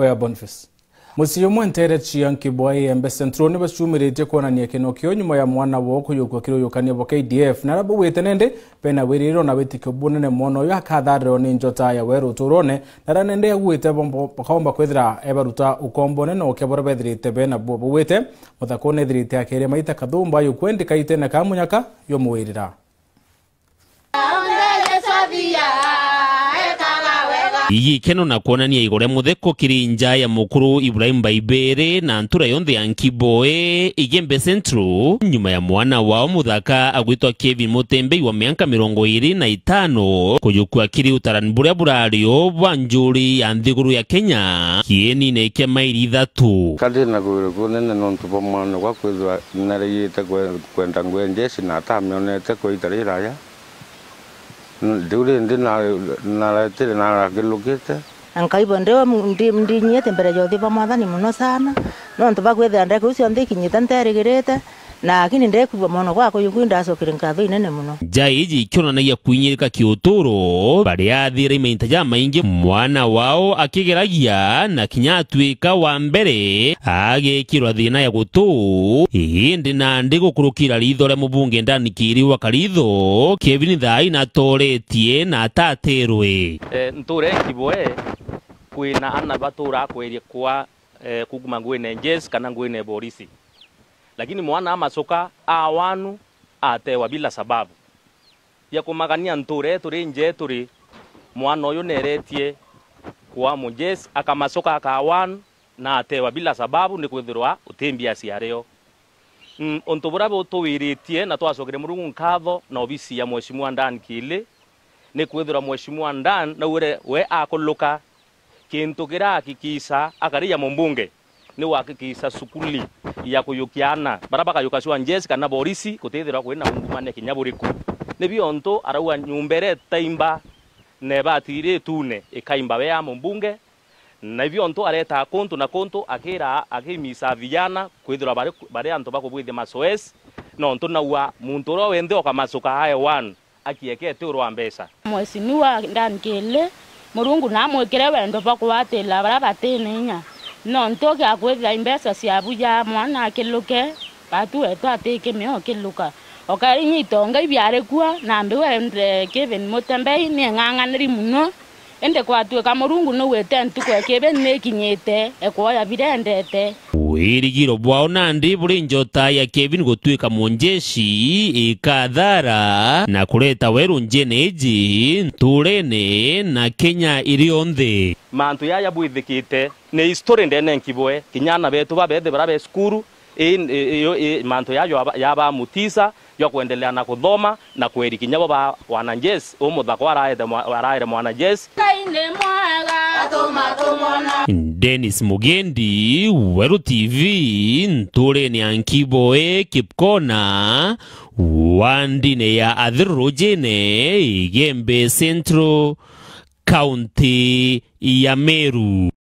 wea boniface muciĩ ũmwe ntere ciankibwa embe central nĩ baciumĩrĩtie kuonania kĩno kĩo nyuma ya mwana wao kũyũkwo kĩrũyũkania bwa kdf na arĩa bauĩte nĩndĩ bena wĩrĩĩro na wĩtĩkio bunene mũno ũyũ akatharĩrwo nĩ njota ya werũ tũrone na arĩa nĩndĩ aguĩte bakaomba kwithira ebaruta ũkombo nene ũkĩa borĩa bethirĩte bena buo bauĩte mũthako nethirĩte akĩrĩa maita kathumba yũkwendeka itene kamunyaka yomwĩrĩra na keno ni igore mutheko kiri nja ya mukuru Ibrahim Baibere na ntura yonthe ya Nkiboe Igembe centro nyuma ya mwana wao muthaka agwitwa Kevin Mutembei wa mianka mirongo iri na itano kuyukua kiri utarani buria burario bwa njuri ya nthiguru ya Kenya kieni na ike mairi ithatu kati na kunene nontu bomwana gwa nare nareyite kwenda njesi na atamionete kwa itara iraya ndiure ndi naraitire narakilukiite nkaibwa ndinyiite mbere jothi ba mwathani muno sana nontu ntu bakwithira ndeka ucio nthikinyite nterigirite jaigi kionanagia kwinyirika kiuturo bariathiira imaita jamaingi mwana wao akigeragia na kinya atuika wa mbere agekirwa thiina ya gutuu indi nandigukurukira riitho ria mubunge ndani kiri wa kariitho kevini thaai naatoretie na ataterwetr kwnaatrkwrkwgjes kang lakini mwana amasoka awanu atewa bila sababu kumagania nture turi nje turi mwana uyu neretie kwa mujesi akamasoka akawanu na atewa bila sababu ni kwithirwa utimbia ciareo mm, untu buria tuwiritie na twacokere murungu nkatho na obisi ya mweshimua ndan kili ni kwithirwa mweshimua ndan na ure we akuluka kintu kiria akikisa akaria mumbunge nä wakikica sukuli ya kuyukiana yå kia ana njesi kana borisi gå teithä rwa kwä na ungumania kinya bå rä ku nä bio ntå tune ä kaimba we ya na ibio ntå areta kå na kå akira akä misa vijana kwä thä bare barä antå bakå bwä thä na no ntå naua må ntå å rä a wenthe okamaså kahae akiekete å rwa mbeca mweciniwa ndankele må rungu namwä kä re wendo bakwatila bara batä nä nya no ntoke akwethira imbesa ciavu ja mwana akiluke gatue twatikimio kiluka okari nyitonga ibiarekua na mbiwere kevin mutembei nieng'ang'aniri muno ende kwatue kamurungu nuwite ntukwe kibe nikinyite ekwoya birendete wirigiro bwao nandi buri njota ya kevin gutwika munjeshi ikathara na kuleta njene njeneji nturene na kenya irio nthi mantu yaya bwithikite ni histori ndene nkibwe kinyana betu babethe bara be skuru mantu yayo yabamutisa ya kyo kuendelea na kuthoma na kuerikinya bo ba wananjesi umuthako waraire mwanajesi kaine mwega atuma tumona Dennis Mugendi Weru TV ntureni ankiboe kipkona wandine ya athirurujine igembe central kaunti ya Meru